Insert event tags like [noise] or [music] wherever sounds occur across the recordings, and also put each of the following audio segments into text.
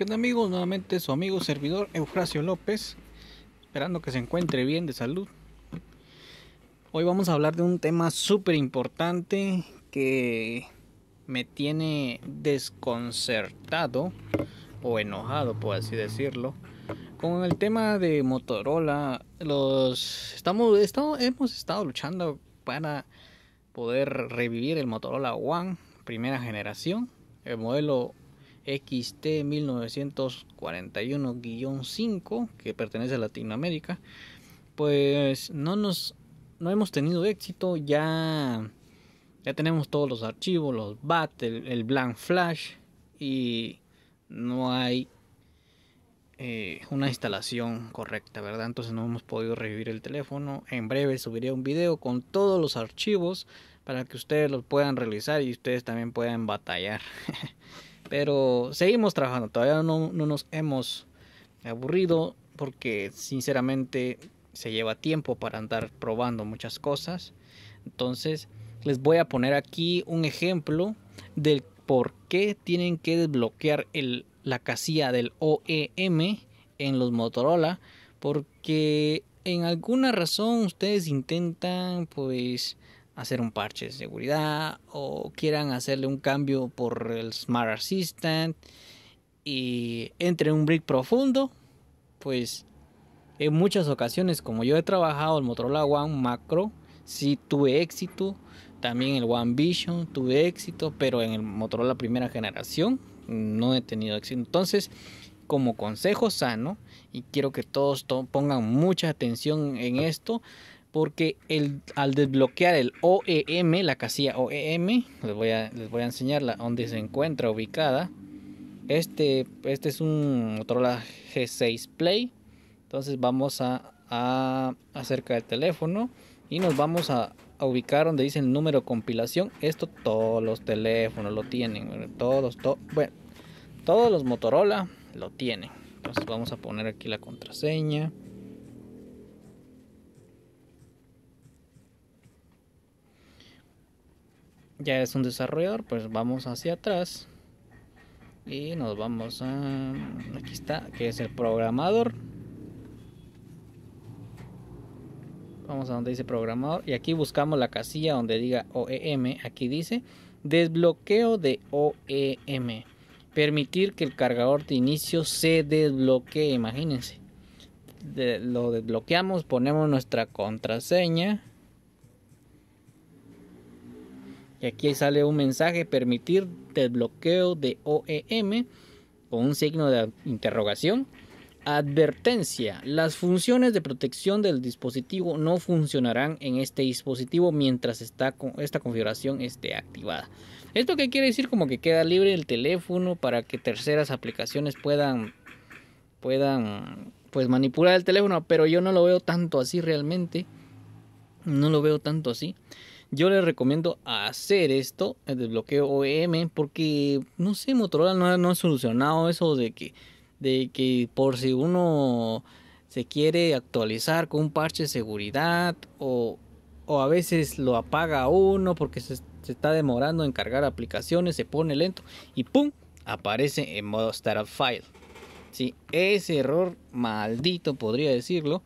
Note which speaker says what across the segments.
Speaker 1: ¿Qué amigos? Nuevamente su amigo servidor Eufrasio López, esperando que se encuentre bien de salud. Hoy vamos a hablar de un tema súper importante que me tiene desconcertado o enojado, por así decirlo, con el tema de Motorola. Los estamos, estamos hemos estado luchando para poder revivir el Motorola One primera generación, el modelo XT 1941-5 que pertenece a Latinoamérica, pues no nos no hemos tenido éxito, ya ya tenemos todos los archivos, los BAT, el, blank flash y no hay eh, una instalación correcta, ¿verdad? Entonces no hemos podido revivir el teléfono. En breve subiré un video con todos los archivos para que ustedes los puedan realizar y ustedes también puedan batallar. [laughs] Pero seguimos trabajando, todavía no, nos hemos aburrido porque sinceramente se lleva tiempo para andar probando muchas cosas. Entonces les voy a poner aquí un ejemplo del por qué tienen que desbloquear el, la casilla del OEM en los Motorola. Porque en alguna razón ustedes intentan pues hacer un parche de seguridad o quieran hacerle un cambio por el Smart Assistant y entre un brick profundo, pues en muchas ocasiones como yo he trabajado el Motorola One Macro, Si tuve éxito, también el One Vision tuve éxito, pero en el Motorola primera generación no he tenido éxito. Entonces, como consejo sano, y quiero que todos pongan mucha atención en esto, porque el, al desbloquear el OEM, la casilla OEM, les voy a, les voy a enseñar donde se encuentra ubicada. Este, este es un Motorola G6 Play. Entonces vamos a, a acerca del teléfono y nos vamos a, ubicar donde dice el número compilación. Esto todos los teléfonos lo tienen. Todos, bueno, todos los Motorola lo tienen. Entonces vamos a poner aquí la contraseña. ya es un desarrollador, pues vamos hacia atrás y nos vamos a aquí está, que es el programador. Vamos a donde dice programador y aquí buscamos la casilla donde diga OEM, aquí dice desbloqueo de OEM. Permitir que el cargador de inicio se desbloquee, imagínense. lo desbloqueamos, ponemos nuestra contraseña Y aquí sale un mensaje, permitir desbloqueo de OEM con un signo de interrogación. Advertencia, las funciones de protección del dispositivo no funcionarán en este dispositivo mientras esta configuración esté activada. ¿Esto qué quiere decir? Como que queda libre el teléfono para que terceras aplicaciones puedan, puedan pues manipular el teléfono, pero yo no lo veo tanto así realmente. No lo veo tanto así yo les recomiendo hacer esto, el desbloqueo OEM, porque no sé, Motorola no, ha solucionado eso de que, de que por si uno se quiere actualizar con un parche de seguridad o, a veces lo apaga uno porque se, está demorando en cargar aplicaciones, se pone lento y ¡pum! aparece en modo startup file. ese error maldito podría decirlo,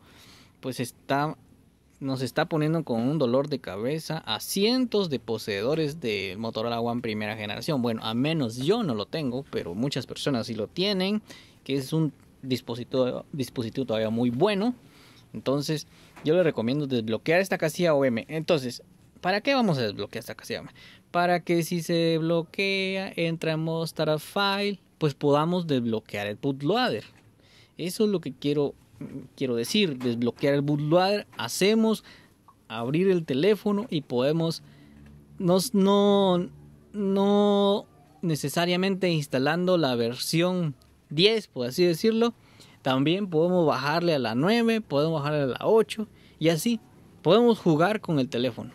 Speaker 1: pues está nos está poniendo con un dolor de cabeza a cientos de poseedores de Motorola One primera generación. Bueno, a menos yo no lo tengo, pero muchas personas sí lo tienen, que es un dispositivo, dispositivo todavía muy bueno. Entonces, yo les recomiendo desbloquear esta casilla OM. Entonces, ¿para qué vamos a desbloquear esta casilla OM? Para que si se bloquea, entra en File, pues podamos desbloquear el bootloader. Eso es lo que quiero quiero decir, desbloquear el bootloader, hacemos abrir el teléfono y podemos nos, no, no necesariamente instalando la versión 10, por así decirlo, también podemos bajarle a la 9, podemos bajarle a la 8 y así podemos jugar con el teléfono.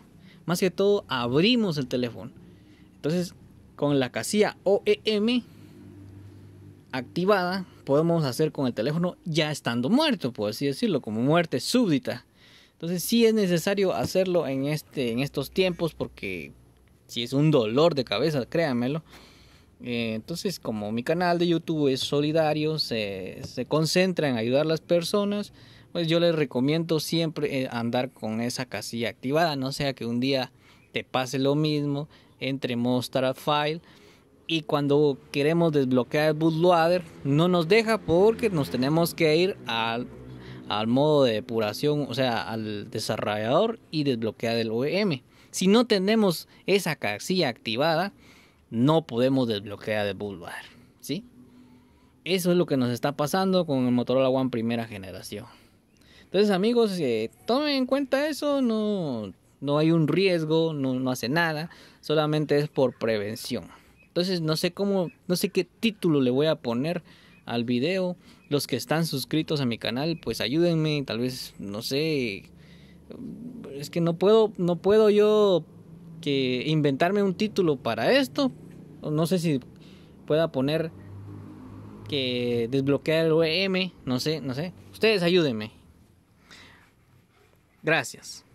Speaker 1: Más que todo abrimos el teléfono. Entonces, con la casilla OEM activada podemos hacer con el teléfono ya estando muerto, por así decirlo, como muerte súbdita. Entonces si es necesario hacerlo en, este, en estos tiempos porque si es un dolor de cabeza, créanmelo. Eh, entonces como mi canal de YouTube es solidario, se, se concentra en ayudar a las personas, pues yo les recomiendo siempre eh, andar con esa casilla activada, no sea que un día te pase lo mismo, entre Mostar File y cuando queremos desbloquear el bootloader no nos deja porque nos tenemos que ir al, modo de depuración, o sea, al desarrollador y desbloquear el OEM. Si no tenemos esa casilla activada, no podemos desbloquear el bootloader, ¿sí? Eso es lo que nos está pasando con el Motorola One primera generación. Entonces, amigos, eh, tomen en cuenta eso, no, hay un riesgo, no hace nada, solamente es por prevención. Entonces no sé cómo, no sé qué título le voy a poner al video. Los que están suscritos a mi canal, pues ayúdenme, tal vez, no sé. Es que no puedo, no puedo yo que inventarme un título para esto. No sé si pueda poner que desbloquear el OEM, no sé, no sé. Ustedes ayúdenme. Gracias.